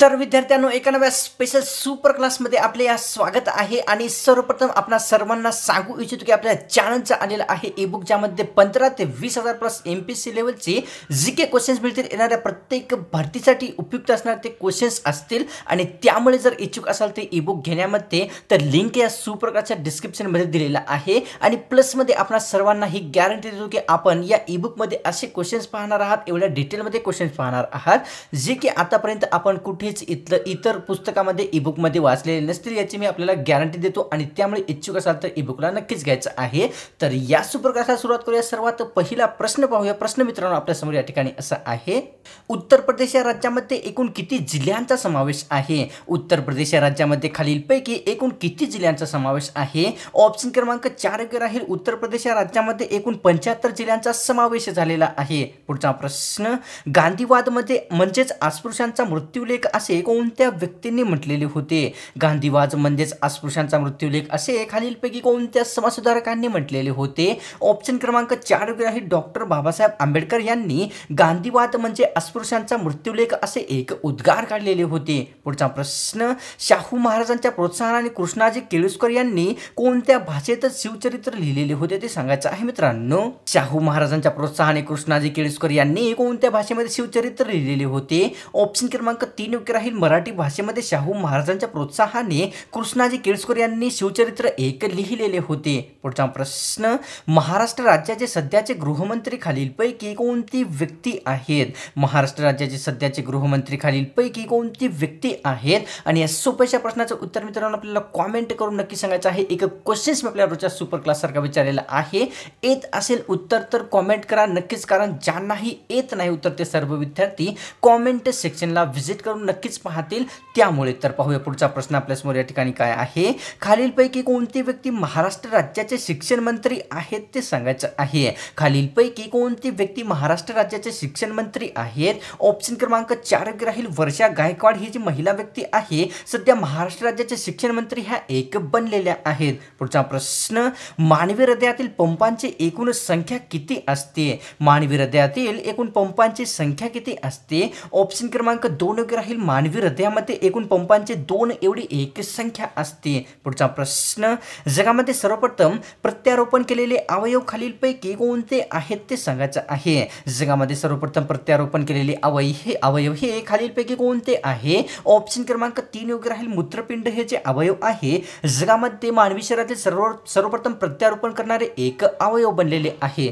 तर विद्यार्थ्यांनो एकानव्या special super क्लासमध्ये आपले या स्वागत आहे आणि सर्वप्रथम आपणा सर्वांना सांगू इच्छितो की आपल्या चॅनलचा आलेलं आहे ई बुक ज्यामध्ये पंधरा ते वीस हजार प्लस एम पी सी लेवलचे जी के क्वेश्चन्स मिळतील येणाऱ्या प्रत्येक भरतीसाठी उपयुक्त असणार ते क्वेश्चन्स असतील आणि त्यामुळे जर इच्छुक असाल ते ई बुक घेण्यामध्ये तर लिंक या सुपर क्लासच्या डिस्क्रिप्शनमध्ये दिलेला आहे आणि प्लसमध्ये आपणा सर्वांना ही गॅरंटी देतो की आपण या ई बुकमध्ये असे क्वेश्चन्स पाहणार आहात एवढ्या डिटेलमध्ये क्वेश्चन्स पाहणार आहात जे की आतापर्यंत आपण कुठे हेच इथलं इतर पुस्तकामध्ये ईबुकमध्ये वाचलेले नसतील याची मी आपल्याला गॅरंटी देतो आणि त्यामुळे इच्छुक असाल तर ईबुकला नक्कीच घ्यायचं आहे तर या सुप्रकाशाला सुरुवात करूया सर्वात पहिला प्रश्न पाहूया प्रश्न मित्रांनो आपल्यासमोर या ठिकाणी असं आहे उत्तर प्रदेश या राज्यामध्ये एकूण किती जिल्ह्यांचा समावेश आहे उत्तर प्रदेश या राज्यामध्ये खालीलपैकी एकूण किती जिल्ह्यांचा समावेश आहे ऑप्शन क्रमांक चार योग्य राहील उत्तर प्रदेश या राज्यामध्ये एकूण पंच्याहत्तर जिल्ह्यांचा समावेश झालेला आहे पुढचा प्रश्न गांधीवादमध्ये म्हणजेच अस्पृश्यांचा मृत्यूलेख असे कोणत्या व्यक्तींनी म्हटलेले होते गांधीवाद म्हणजेच अस्पृश्यांचा मृत्यूलेख असे खालीलपैकी कोणत्या समाजसुधारकांनी म्हटलेले होते ऑप्शन क्रमांक चार आहे डॉक्टर बाबासाहेब आंबेडकर यांनी गांधीवाद म्हणजे अस्पृश्यांचा मृत्यूलेख असे एक उद्गार काढलेले होते पुढचा प्रश्न शाहू महाराजांच्या प्रोत्साहनाने कृष्णाजी केळुसकर यांनी कोणत्या भाषेत शिवचरित्र लिहिलेले होते ते सांगायचं आहे मित्रांनो शाहू महाराजांच्या प्रोत्साहने कृष्णाजी केळुसकर यांनी कोणत्या भाषेमध्ये शिवचरित्र लिहिलेले होते ऑप्शन क्रमांक तीन राहील मराठी भाषेमध्ये शाहू महाराजांच्या प्रोत्साहाने कृष्णाजी केळसकर यांनी शिवचरित्र एक लिहिलेले होते पुढचा प्रश्न महाराष्ट्र राज्याचे सध्याचे गृहमंत्री खालीलपैकी कोणती व्यक्ती आहेत महाराष्ट्र राज्याचे सध्याचे गृहमंत्री खालीलपैकी कोणती व्यक्ती आहेत आणि या सोप्याशा प्रश्नाचं उत्तर मित्रांनो आपल्याला कॉमेंट करून नक्की सांगायचं आहे एक क्वेश्चन मी आपल्या रोजच्या सुपर क्लाससारखा विचारलेला आहे येत असेल उत्तर तर कॉमेंट करा नक्कीच कारण ज्यांनाही येत नाही उत्तर ते सर्व विद्यार्थी कॉमेंट सेक्शनला व्हिजिट करून नक्कीच पाहतील त्यामुळे तर पाहूया पुढचा प्रश्न आपल्यासमोर या ठिकाणी काय आहे खालीलपैकी कोणती व्यक्ती महाराष्ट्र राज्याचे शिक्षण मंत्री आहेत ते सांगायचं आहे खालीलपैकी कोणती व्यक्ती महाराष्ट्र राज्याचे शिक्षण मंत्री आहेत ऑप्शन क्रमांक चार राहील वर्षा गायकवाड ही जी महिला व्यक्ती आहे सध्या महाराष्ट्र राज्याचे शिक्षण मंत्री ह्या एक बनलेल्या आहेत पुढचा प्रश्न मानवी हृदयातील पंपांची एकूण संख्या किती असते मानवी हृदयातील एकूण पंपांची संख्या किती असते ऑप्शन क्रमांक दोन राहील मानवी हृदयामध्ये एकूण पंपांचे दोन एवढी एक संख्या असते पुढचा प्रश्न जगामध्ये सर्वप्रथम प्रत्यारोपण केलेले अवयव खालीलपैकी कोणते आहेत ते सांगायचं आहे जगामध्ये सर्वप्रथम प्रत्यारोपण केलेले अवय हे अवयव हे खालीलपैकी कोणते आहे ऑप्शन क्रमांक तीन योग्य राहील मूत्रपिंड हे जे अवयव आहे जगामध्ये मानवी शरीरातील सर्व सर्वप्रथम प्रत्यारोपण करणारे एक अवयव बनलेले आहे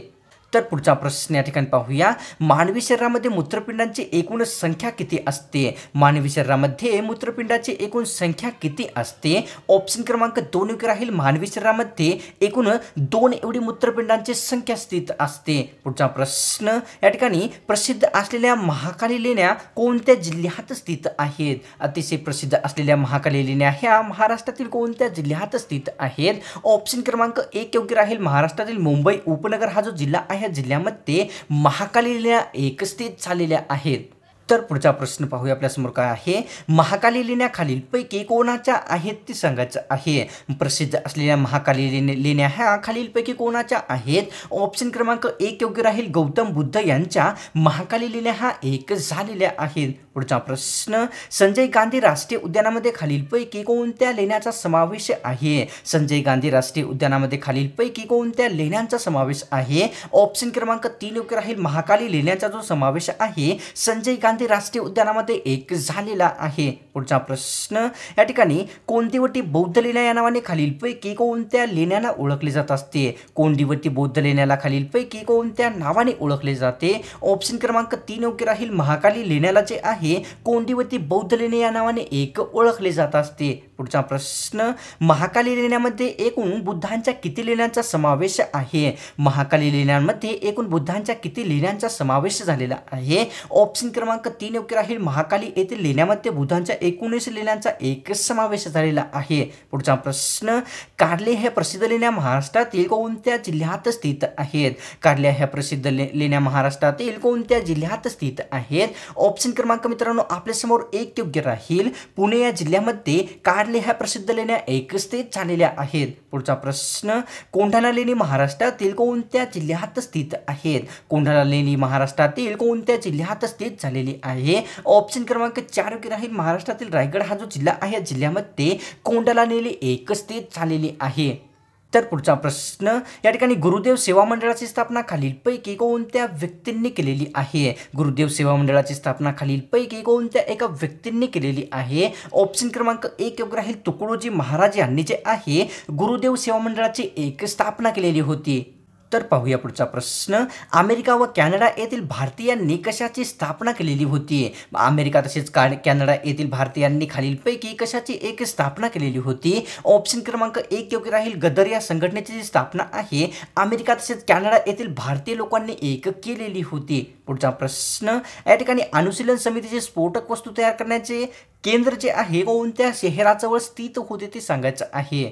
तर पुढचा प्रश्न या ठिकाणी पाहूया मानवी शरीरामध्ये मूत्रपिंडांची एकूण संख्या किती असते मानवी शरीरामध्ये मूत्रपिंडाची एकूण संख्या किती असते ऑप्शन क्रमांक दोन योग्य राहील मानवी शरीरामध्ये एकूण दोन एवढी मूत्रपिंडांची संख्या स्थित असते पुढचा प्रश्न या ठिकाणी प्रसिद्ध असलेल्या महाकाली लेण्या कोणत्या जिल्ह्यात स्थित आहेत अतिशय प्रसिद्ध असलेल्या महाकाली लेण्या ह्या महाराष्ट्रातील कोणत्या जिल्ह्यात स्थित आहेत ऑप्शन क्रमांक एक योग्य राहील महाराष्ट्रातील मुंबई उपनगर हा जो जिल्हा आहे ह्या जिल्ह्यामध्ये महाकाली एकस्थित झालेल्या आहेत तर पुढचा प्रश्न पाहूया आपल्यासमोर काय आहे महाकाली लेण्या पैकी कोणाच्या आहेत ते सांगायचं आहे प्रसिद्ध असलेल्या महाकाली लेण्या लेण्या ह्या खालीलपैकी कोणाच्या आहेत ऑप्शन क्रमांक एक योग्य राहील गौतम बुद्ध यांच्या महाकाली लेण्या ह्या एक झालेल्या आहेत पुढचा प्रश्न संजय गांधी राष्ट्रीय उद्यानामध्ये खालील पैकी कोणत्या लेण्याचा समावेश आहे संजय गांधी राष्ट्रीय उद्यानामध्ये खालील पैकी कोणत्या लेण्यांचा समावेश आहे ऑप्शन क्रमांक तीन योग्य राहील महाकाली लेण्याचा जो समावेश आहे संजय गांधी राष्ट्रीय उद्यानामध्ये एक झालेला आहे पुढचा प्रश्न या ठिकाणी कोणतीवटी बौद्ध लेण्या या नावाने खालीलपैकी कोणत्या लेण्याला ओळखले जात असते कोणतीवटी बौद्ध लेण्याला खालीलपैकी कोणत्या नावाने ओळखले जाते ऑप्शन क्रमांक तीन योग्य राहील महाकाली लेण्याला जे आहे कोंडीवती बौद्ध लेणे या नावाने एक ओळखले जात असते पुढचा प्रश्न महाकाली लेण्यामध्ये एकूण बुद्धांच्या किती लेण्यांचा समावेश आहे महाकाली लेण्यांमध्ये एकूण बुद्धांच्या किती लेण्यांचा समावेश झालेला आहे ऑप्शन क्रमांक क्रमांक तीन योग्य राहील महाकाली येथील लेण्यामध्ये बुधांच्या एकोणीस लेण्यांचा एकच समावेश झालेला आहे पुढचा प्रश्न कार्ले हे प्रसिद्ध लेण्या महाराष्ट्रातील कोणत्या जिल्ह्यात स्थित आहेत कार्ले ह्या प्रसिद्ध लेण्या महाराष्ट्रातील कोणत्या जिल्ह्यात स्थित आहेत ऑप्शन क्रमांक मित्रांनो आपल्या समोर एक योग्य राहील पुणे या जिल्ह्यामध्ये कार्ले ह्या प्रसिद्ध लेण्या एकस्थित झालेल्या आहेत पुढचा प्रश्न कोंढाणा लेणी महाराष्ट्रातील कोणत्या जिल्ह्यात स्थित आहेत कोंढाणा लेणी महाराष्ट्रातील कोणत्या जिल्ह्यात स्थित झालेली आहे ऑप्शन क्रमांक चार योग्य आहे महाराष्ट्रातील रायगड हा जो जिल्हा आहे या जिल्ह्यामध्ये कोंडाला नेली एकच ते झालेली आहे तर पुढचा प्रश्न या ठिकाणी गुरुदेव सेवा मंडळाची स्थापना खालीलपैकी कोणत्या व्यक्तींनी केलेली आहे गुरुदेव सेवा मंडळाची स्थापना खालीलपैकी कोणत्या एका व्यक्तींनी केलेली आहे ऑप्शन क्रमांक एक योग्य राहील तुकडोजी महाराज यांनी जे आहे गुरुदेव सेवा मंडळाची एक स्थापना केलेली होती तर पाहूया पुढचा प्रश्न अमेरिका व कॅनडा येथील भारतीयांनी कशाची स्थापना केलेली होती अमेरिका तसेच कॅनडा येथील भारतीयांनी खालीलपैकी कशाची एक स्थापना केलेली होती ऑप्शन क्रमांक एक योग्य राहील गदर या संघटनेची जी स्थापना आहे अमेरिका तसेच कॅनडा येथील भारतीय लोकांनी एक केलेली होती पुढचा प्रश्न या ठिकाणी अनुशीलन समितीचे स्फोटक वस्तू तयार करण्याचे केंद्र जे आहे कोणत्या शहराजवळ स्थित होते ते सांगायचं आहे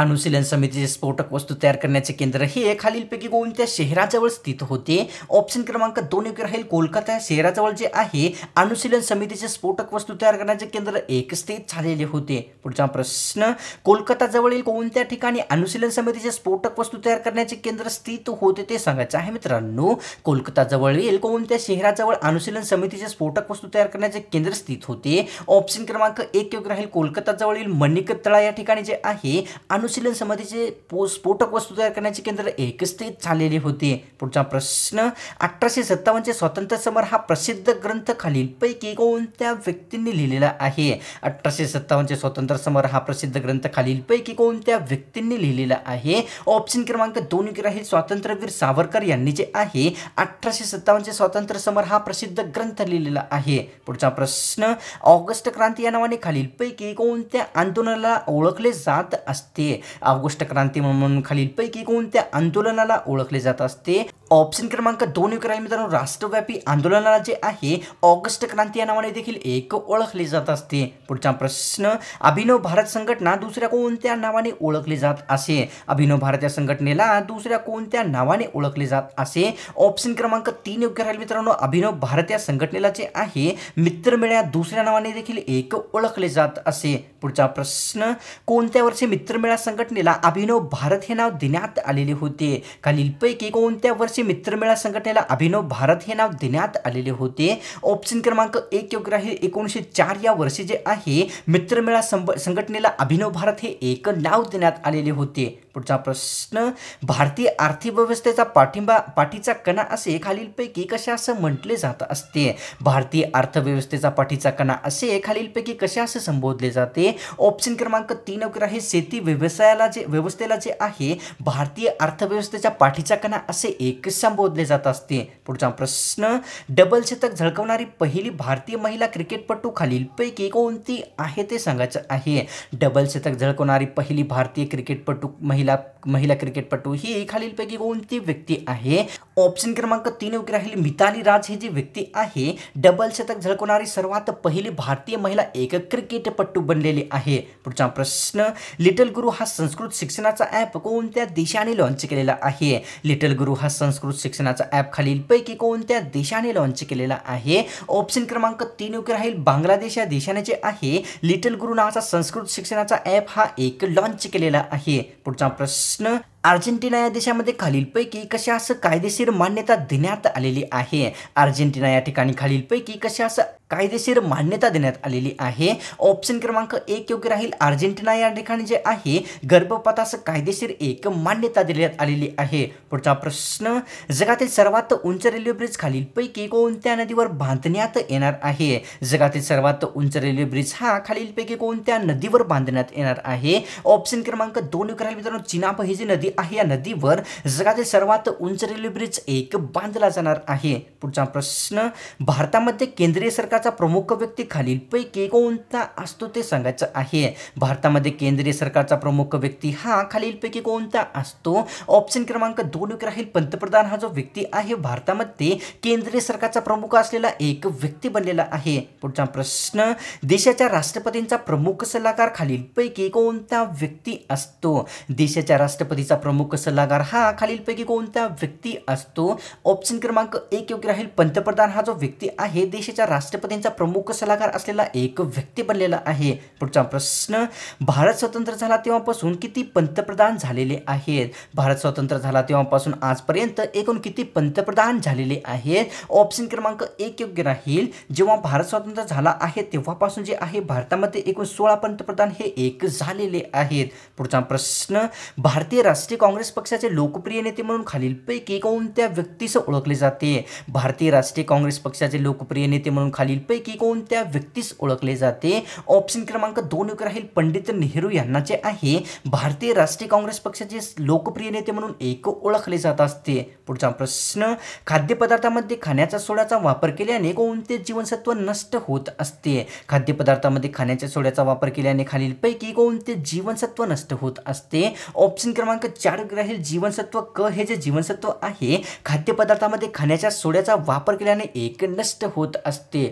अनुशीलन समितीचे स्फोटक वस्तू तयार करण्याचे केंद्र हे खालीलपैकी कोणत्या शहराजवळ स्थित होते ऑप्शन क्रमांक दोन योग्य राहील कोलकाता शहराजवळ जे आहे अनुशीलन समितीचे स्फोटक वस्तू तयार करण्याचे केंद्र एक स्थित झालेले होते पुढचा प्रश्न कोलकाताजवळील कोणत्या ठिकाणी अनुशीलन समितीचे स्फोटक वस्तू तयार करण्याचे केंद्र स्थित होते ते सांगायचे आहे मित्रांनो कोलकाताजवळील कोणत्या शहराजवळ अनुशीलन समितीचे स्फोटक वस्तू तयार करण्याचे केंद्र स्थित होते ऑप्शन क्रमांक एक योग्य राहील कोलकाताजवळील मणिकतळा या ठिकाणी जे आहे अनुशीलन समाधीचे पो स्फोटक वस्तू तयार करण्याचे केंद्र एकस्थित झालेले होते पुढचा प्रश्न अठराशे सत्तावन्नचे स्वातंत्र्य समर हा प्रसिद्ध ग्रंथ खालीलपैकी कोणत्या व्यक्तींनी लिहिलेला आहे अठराशे सत्तावन्नचे स्वातंत्र्य समर हा प्रसिद्ध ग्रंथ खालीलपैकी कोणत्या व्यक्तींनी लिहिलेला आहे ऑप्शन क्रमांक दोन आहे स्वातंत्र्यवीर सावरकर यांनी जे आहे अठराशे सत्तावन्नचे स्वातंत्र्य समर हा प्रसिद्ध ग्रंथ लिहिलेला आहे पुढचा प्रश्न ऑगस्ट क्रांती या नावाने खालीलपैकी कोणत्या आंदोलनाला ओळखले जात असते ऑगस्ट क्रांती म्हणून खालीलपैकी कोणत्या आंदोलनाला ओळखले जात असते ऑप्शन क्रमांक दोन विक्राय मित्रांनो राष्ट्रव्यापी आंदोलनाला जे आहे ऑगस्ट क्रांती या नावाने देखील एक ओळखले जात असते पुढचा प्रश्न अभिनव भारत संघटना दुसऱ्या कोणत्या नावाने ओळखली जात असे अभिनव भारत या संघटनेला दुसऱ्या कोणत्या नावाने ओळखले जात असे ऑप्शन क्रमांक तीन योग्य राहील मित्रांनो अभिनव भारत या संघटनेला जे आहे मित्रमेळ्या दुसऱ्या नावाने देखील एक ओळखले जात असे पुढचा प्रश्न कोणत्या वर्षी मित्रमेळा संघटनेला अभिनव भारत हे नाव देण्यात आलेले होते खालीलपैकी कोणत्या वर्षी मित्रमेळा संघटनेला अभिनव भारत हे नाव देण्यात आलेले होते ऑप्शन क्रमांक एक योग्य आहे एकोणीसशे चार या वर्षी जे आहे मित्रमेळा संघटनेला अभिनव भारत हे एक नाव देण्यात आलेले होते पुढचा प्रश्न भारतीय अर्थव्यवस्थेचा पाठिंबा पाठीचा कणा असे खालीलपैकी कशा असं म्हटले जात असते भारतीय अर्थव्यवस्थेचा पाठीचा कणा असे खालीलपैकी कशा असं संबोधले जाते ऑप्शन क्रमांक तीन अग्र आहे शेती व्यवस्था व्यवसायाला जे व्यवस्थेला जे आहे भारतीय अर्थव्यवस्थेच्या पाठीचा कणा असे एक संबोधले जात असते पुढचा प्रश्न डबल शतक झळकवणारी पहिली भारतीय महिला क्रिकेटपटू खालीलपैकी कोणती आहे ते सांगायचं आहे डबल शतक झळकवणारी पहिली भारतीय क्रिकेटपटू महिला महिला क्रिकेटपटू ही खालीलपैकी कोणती व्यक्ती आहे ऑप्शन क्रमांक तीन योग्य राहील मिताली राज ही जी व्यक्ती आहे डबल शतक झळकवणारी सर्वात पहिली भारतीय महिला एक क्रिकेटपटू बनलेली आहे पुढचा प्रश्न लिटल गुरु हा हा संस्कृत शिक्षणाचा ॲप कोणत्या देशाने लॉन्च केलेला आहे लिटल गुरु हा संस्कृत शिक्षणाचा ॲप खालीलपैकी कोणत्या देशाने लॉन्च केलेला आहे ऑप्शन क्रमांक तीन योग्य राहील बांगलादेश या देशाने जे आहे लिटल गुरु नावाचा संस्कृत शिक्षणाचा ॲप हा एक लॉन्च केलेला आहे पुढचा प्रश्न अर्जेंटिना या देशामध्ये खालीलपैकी कशा असं कायदेशीर मान्यता देण्यात आलेली आहे अर्जेंटिना या ठिकाणी खालीलपैकी कशा असं कायदेशीर मान्यता देण्यात आलेली आहे ऑप्शन क्रमांक एक योग्य राहील अर्जेंटिना या ठिकाणी जे आहे गर्भपातास कायदेशीर एक मान्यता देण्यात आलेली आहे पुढचा प्रश्न जगातील सर्वात उंच रेल्वे ब्रिज खालीलपैकी कोणत्या नदीवर बांधण्यात येणार आहे जगातील सर्वात उंच रेल्वे ब्रिज हा खालीलपैकी कोणत्या नदीवर बांधण्यात येणार आहे ऑप्शन क्रमांक दोन योग्य राहील मित्रांनो चिनाप ही जी नदी आहे या नदीवर जगातील सर्वात उंच रेल्वे ब्रिज एक बांधला जाणार आहे पुढचा प्रश्न भारतामध्ये केंद्रीय सरकारचा प्रमुख व्यक्ती खालील पैकी कोणता असतो ते सांगायचं आहे भारतामध्ये केंद्रीय सरकारचा प्रमुख व्यक्ती हा खालीलपैकी कोणता असतो ऑप्शन क्रमांक दोन राहील पंतप्रधान हा जो व्यक्ती आहे भारतामध्ये केंद्रीय सरकारचा प्रमुख असलेला एक व्यक्ती बनलेला आहे पुढचा प्रश्न देशाच्या राष्ट्रपतींचा प्रमुख सल्लागार पैकी कोणता व्यक्ती असतो देशाच्या राष्ट्रपतीचा प्रमुख सल्लागार हा खालीलपैकी कोणता व्यक्ती असतो ऑप्शन क्रमांक एक योग्य राहील पंतप्रधान हा जो व्यक्ती आहे देशाच्या राष्ट्रपतींचा प्रमुख सल्लागार असलेला एक व्यक्ती बनलेला आहे पुढचा प्रश्न भारत स्वतंत्र झाला तेव्हापासून किती पंतप्रधान झालेले आहेत भारत स्वतंत्र झाला तेव्हापासून आजपर्यंत एकूण किती पंतप्रधान झालेले आहेत ऑप्शन क्रमांक एक योग्य राहील जेव्हा भारत स्वतंत्र झाला आहे तेव्हापासून जे आहे भारतामध्ये एकूण सोळा पंतप्रधान हे एक झालेले आहेत पुढचा प्रश्न भारतीय राष्ट्रीय राष्ट्रीय काँग्रेस पक्षाचे लोकप्रिय नेते म्हणून खालीलपैकी कोणत्या व्यक्तीस ओळखले जाते भारतीय राष्ट्रीय काँग्रेस पक्षाचे लोकप्रिय नेते म्हणून खालीलपैकी कोणत्या व्यक्तीस ओळखले जाते ऑप्शन क्रमांक दोन राहील पंडित नेहरू यांना जे आहे भारतीय राष्ट्रीय काँग्रेस पक्षाचे लोकप्रिय नेते म्हणून एक ओळखले जात असते पुढचा प्रश्न खाद्यपदार्थामध्ये खाण्याच्या सोड्याचा वापर केल्याने कोणते जीवनसत्व नष्ट होत असते खाद्यपदार्थामध्ये खाण्याच्या सोड्याचा वापर केल्याने खालीलपैकी कोणते जीवनसत्व नष्ट होत असते ऑप्शन क्रमांक चार क्षारग्राही जीवनसत्व क हे जे जीवनसत्व आहे खाद्यपदार्थामध्ये खाण्याच्या सोड्याचा वापर केल्याने एक नष्ट होत असते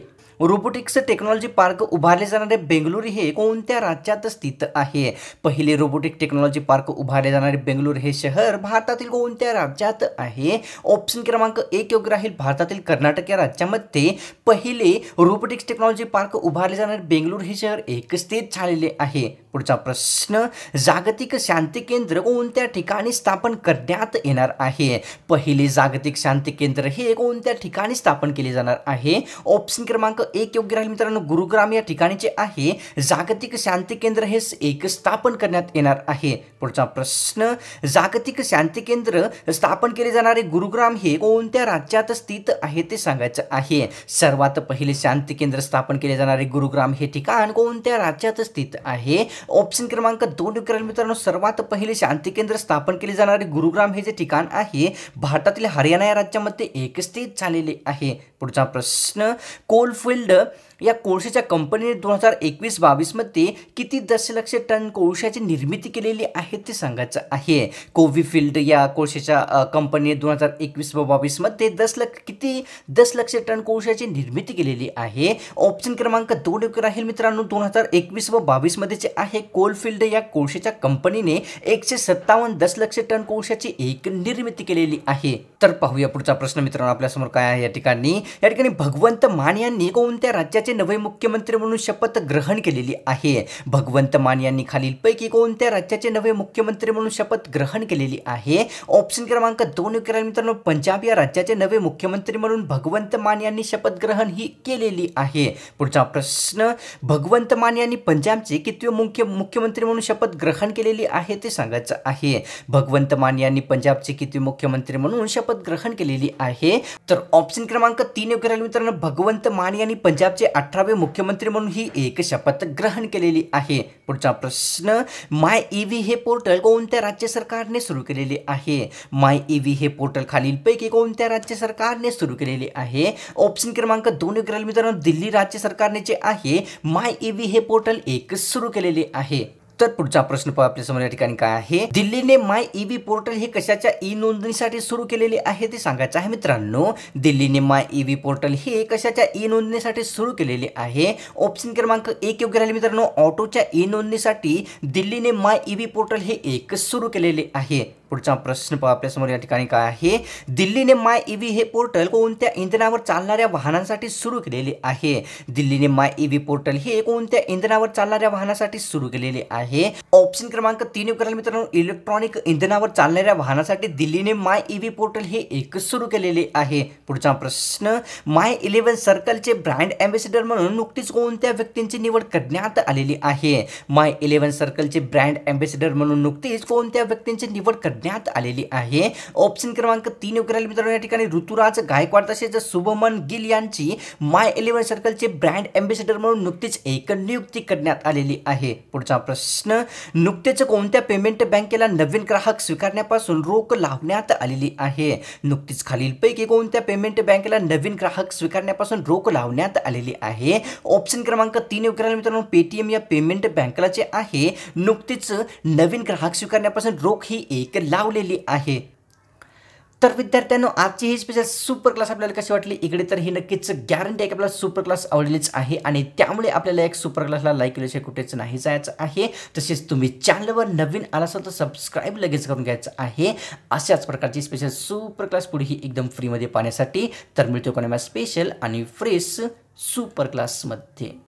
रोबोटिक्स टेक्नॉलॉजी पार्क उभारले जाणारे बेंगलुरू हे कोणत्या राज्यात स्थित आहे पहिले रोबोटिक टेक्नॉलॉजी पार्क उभारले जाणारे बेंगलुरू हे शहर भारतातील कोणत्या राज्यात आहे ऑप्शन क्रमांक एक योग्य राहील भारतातील कर्नाटक या राज्यामध्ये पहिले रोबोटिक्स टेक्नॉलॉजी पार्क उभारले जाणारे बेंगलुरू हे शहर एक स्थित झालेले आहे पुढचा प्रश्न जागतिक शांती केंद्र कोणत्या ठिकाणी स्थापन करण्यात येणार आहे पहिले जागतिक शांती केंद्र हे कोणत्या ठिकाणी स्थापन केले जाणार आहे ऑप्शन क्रमांक एक योग्य राहील मित्रांनो गुरुग्राम या ठिकाणी जे आहे जागतिक शांती केंद्र हे एक स्थापन करण्यात येणार आहे पुढचा प्रश्न जागतिक शांती केंद्र स्थापन केले जाणारे गुरुग्राम हे कोणत्या राज्यात स्थित आहे ते सांगायचं आहे सर्वात पहिले शांती केंद्र स्थापन केले जाणारे गुरुग्राम हे ठिकाण कोणत्या राज्यात स्थित आहे ऑप्शन क्रमांक दोन योग्य राहील मित्रांनो सर्वात पहिले शांती केंद्र स्थापन केले जाणारे गुरुग्राम हे जे ठिकाण आहे भारतातील हरियाणा या राज्यामध्ये एक स्थित झालेले आहे पुढचा प्रश्न कोलफिल्ड build या कोळशाच्या कंपनीने दोन हजार एकवीस बावीसमध्ये किती दशलक्ष टन कोळशाची निर्मिती केलेली आहे ते सांगायचं आहे कोविफिल्ड या कोळशाच्या कंपनीने दोन हजार एकवीस व बावीसमध्ये दस लक्ष किती दस लक्ष टन कोळशाची निर्मिती केलेली आहे ऑप्शन क्रमांक दोन योग्य राहील मित्रांनो दोन हजार एकवीस व बावीसमध्ये जे आहे कोलफिल्ड या कोळशाच्या कंपनीने एकशे सत्तावन्न दशलक्ष टन कोळशाची एक निर्मिती केलेली आहे तर पाहूया पुढचा प्रश्न मित्रांनो आपल्यासमोर काय आहे या ठिकाणी या ठिकाणी भगवंत मान यांनी कोणत्या राज्याचे राज्याचे नवे मुख्यमंत्री म्हणून शपथ ग्रहण केलेली आहे भगवंत मान यांनी पैकी कोणत्या राज्याचे नवे मुख्यमंत्री म्हणून शपथ ग्रहण केलेली आहे ऑप्शन क्रमांक दोन मित्रांनो पंजाब या राज्याचे नवे मुख्यमंत्री म्हणून भगवंत मान यांनी शपथ ग्रहण ही केलेली आहे पुढचा प्रश्न भगवंत मान यांनी पंजाबचे कितवे मुख्य मुख्यमंत्री म्हणून शपथ ग्रहण केलेली आहे ते सांगायचं आहे भगवंत मान यांनी पंजाबचे कितवे मुख्यमंत्री म्हणून शपथ ग्रहण केलेली आहे तर ऑप्शन क्रमांक तीन मित्रांनो भगवंत मान यांनी पंजाबचे अठरावे मुख्यमंत्री म्हणून ही एक शपथ ग्रहण केलेली आहे पुढचा प्रश्न माय ई व्ही हे पोर्टल कोणत्या राज्य सरकारने सुरू केलेले आहे माय ई हे पोर्टल खालीलपैकी कोणत्या राज्य सरकारने सुरू केलेले आहे ऑप्शन क्रमांक दोन मित्रांनो दिल्ली राज्य सरकारने जे आहे माय ई हे पोर्टल एक सुरू केलेले आहे तर पुढचा प्रश्न आपल्या समोर या ठिकाणी काय आहे दिल्लीने माय ईव्ही पोर्टल हे कशाच्या ई नोंदणीसाठी सुरू केलेले आहे ते सांगायचं आहे मित्रांनो दिल्लीने माय ईव्ही पोर्टल हे कशाच्या ई नोंदणीसाठी सुरू केलेले आहे ऑप्शन क्रमांक एक योग्य राहिले मित्रांनो ऑटोच्या ई नोंदणीसाठी दिल्लीने माय ईव्ही पोर्टल हे एक सुरू केलेले आहे पुढचा प्रश्न आपल्यासमोर या ठिकाणी काय आहे दिल्लीने माय ई व्ही हे पोर्टल कोणत्या इंधनावर चालणाऱ्या वाहनांसाठी सुरू केलेले आहे दिल्लीने माय ई पोर्टल हे कोणत्या इंधनावर चालणाऱ्या वाहनासाठी सुरू केलेले आहे ऑप्शन क्रमांक तीन करायला मित्रांनो इलेक्ट्रॉनिक इंधनावर चालणाऱ्या वाहनासाठी दिल्लीने माय ई व्ही पोर्टल हे एक सुरू केलेले आहे पुढचा प्रश्न माय इलेव्हन सर्कलचे ब्रँड अँबॅसिडर म्हणून नुकतीच कोणत्या व्यक्तींची निवड करण्यात आलेली आहे माय इलेव्हन सर्कलचे ब्रँड अँबॅसिडर म्हणून नुकतीच कोणत्या व्यक्तींची निवड करण्यात आलेली आहे ऑप्शन क्रमांक तीन योग्य राहील मित्रांनो या ठिकाणी ऋतुराज गायकवाड तसेच शुभमन गिल यांची माय इलेव्हन सर्कलचे ब्रँड अँबॅसेडर म्हणून नुकतीच एक नियुक्ती करण्यात आलेली आहे पुढचा प्रश्न नुकतेच कोणत्या पेमेंट बँकेला नवीन ग्राहक स्वीकारण्यापासून रोक लावण्यात आलेली आहे नुकतीच खालीलपैकी कोणत्या पेमेंट बँकेला नवीन ग्राहक स्वीकारण्यापासून रोक लावण्यात आलेली आहे ऑप्शन क्रमांक तीन योग्य राहील मित्रांनो पेटीएम या पेमेंट बँकेला जे आहे नुकतीच नवीन ग्राहक स्वीकारण्यापासून रोख ही एक लावलेली आहे तर विद्यार्थ्यांनो आजची ही स्पेशल सुपर क्लास आपल्याला कशी वाटली इकडे तर ही नक्कीच गॅरंटी आहे की आपल्याला सुपर क्लास आवडलीच आहे आणि त्यामुळे आपल्याला एक सुपर क्लासला लाईक केल्याशिवाय कुठेच नाही जायचं आहे तसेच तुम्ही चॅनलवर नवीन आला असाल तर सबस्क्राईब लगेच करून घ्यायचं आहे अशाच प्रकारची स्पेशल सुपर क्लास पुढेही एकदम फ्रीमध्ये पाहण्यासाठी तर मिळतो कोणा स्पेशल आणि फ्रेश सुपर क्लासमध्ये